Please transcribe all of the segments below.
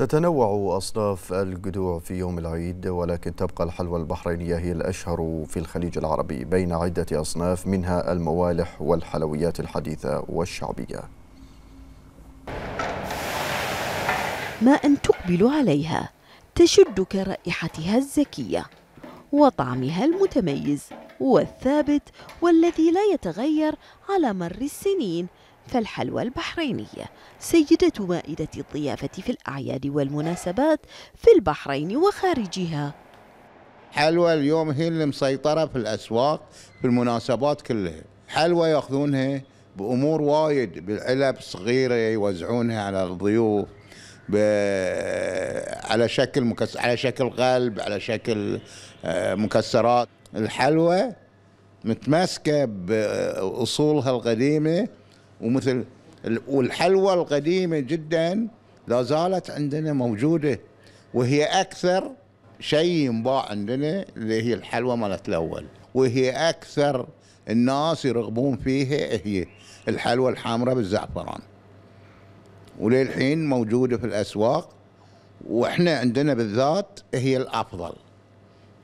تتنوع أصناف الجذوع في يوم العيد ولكن تبقى الحلوى البحرينية هي الأشهر في الخليج العربي بين عدة أصناف منها الموالح والحلويات الحديثة والشعبية ما أن تقبل عليها تشدك رائحتها الزكية وطعمها المتميز والثابت والذي لا يتغير على مر السنين فالحلوى البحرينية سيدة مائدة الضيافة في الأعياد والمناسبات في البحرين وخارجها حلوى اليوم هي اللي مسيطرة في الأسواق في المناسبات كلها حلوى يأخذونها بأمور وايد بالعلب صغيرة يوزعونها على الضيوف على شكل مكس... على شكل قلب على شكل آه، مكسرات الحلوى متمسكه باصولها القديمه ومثل والحلوى القديمة جدا لا زالت عندنا موجودة وهي أكثر شيء ينباع عندنا اللي هي الحلوى مالت الأول وهي أكثر الناس يرغبون فيها هي الحلوى الحمراء بالزعفران وللحين موجودة في الأسواق وإحنا عندنا بالذات هي الأفضل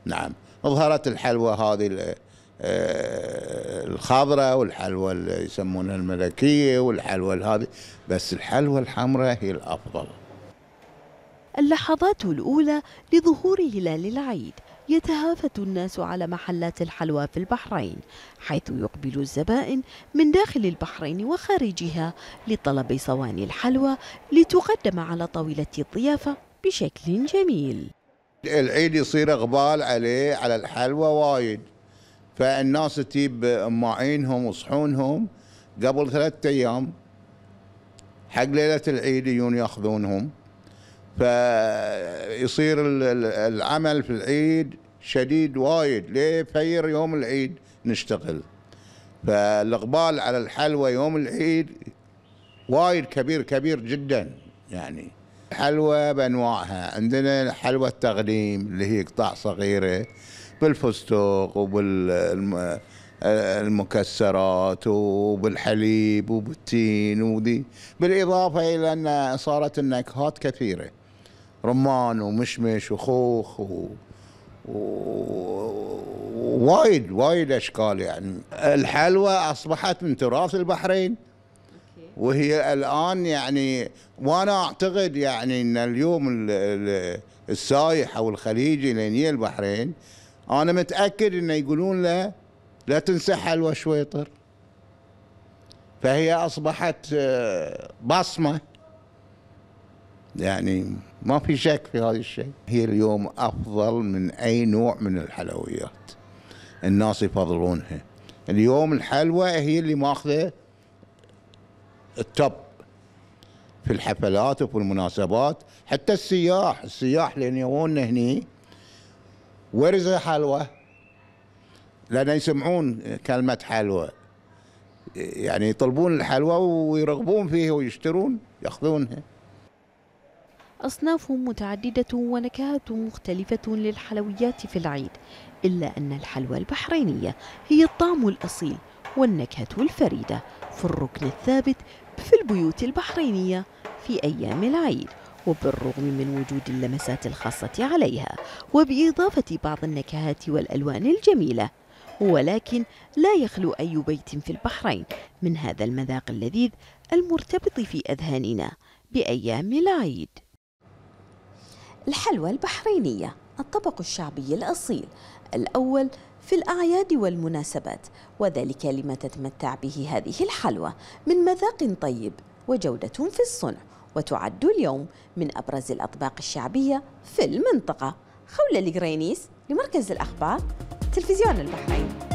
نعم ظهرت الحلوى هذه آه، الخضراء والحلوى اللي يسمونها الملكيه والحلوى هذه بس الحلوى الحمراء هي الافضل. اللحظات الاولى لظهور هلال العيد يتهافت الناس على محلات الحلوى في البحرين حيث يقبل الزبائن من داخل البحرين وخارجها لطلب صواني الحلوى لتقدم على طاوله الضيافه بشكل جميل. العيد يصير اقبال عليه على الحلوى وايد فالناس تجيب معينهم وصحونهم قبل ثلاثة ايام حق ليله العيد يجون ياخذونهم فيصير العمل في العيد شديد وايد لفير يوم العيد نشتغل فالاقبال على الحلوى يوم العيد وايد كبير كبير جدا يعني الحلوى بانواعها عندنا حلوى التقديم اللي هي قطع صغيره بالفستق وبالمكسرات وبالحليب وبالتين وذي بالإضافة إلى أن صارت النكهات كثيرة رمان ومشمش وخوخ و... وايد وايد اشكال يعني الحلوى اصبحت من تراث البحرين وهي الان يعني وانا اعتقد يعني ان اليوم السايح او الخليجي لين البحرين انا متاكد انه يقولون له لا تنسى حلوى شويطر فهي اصبحت آه، بصمه يعني ما في شك في هذا الشيء هي اليوم افضل من اي نوع من الحلويات الناس يفضلونها اليوم الحلوى هي اللي ماخذه التوب في الحفلات وفي المناسبات حتى السياح السياح اللي يجونا هني ورز حلوى لأن يسمعون كلمة حلوى يعني يطلبون الحلوى ويرغبون فيه ويشترون يأخذونها أصناف متعددة ونكهات مختلفة للحلويات في العيد إلا أن الحلوى البحرينية هي الطعم الأصيل والنكهة الفريدة في الركن الثابت في البيوت البحرينية في أيام العيد وبالرغم من وجود اللمسات الخاصة عليها وبإضافة بعض النكهات والألوان الجميلة ولكن لا يخلو أي بيت في البحرين من هذا المذاق اللذيذ المرتبط في أذهاننا بأيام العيد الحلوى البحرينية الطبق الشعبي الأصيل الأول في الأعياد والمناسبات وذلك لما تتمتع به هذه الحلوى من مذاق طيب وجودة في الصنع وتعد اليوم من أبرز الأطباق الشعبية في المنطقة خولة القرينيس لمركز الأخبار تلفزيون البحرين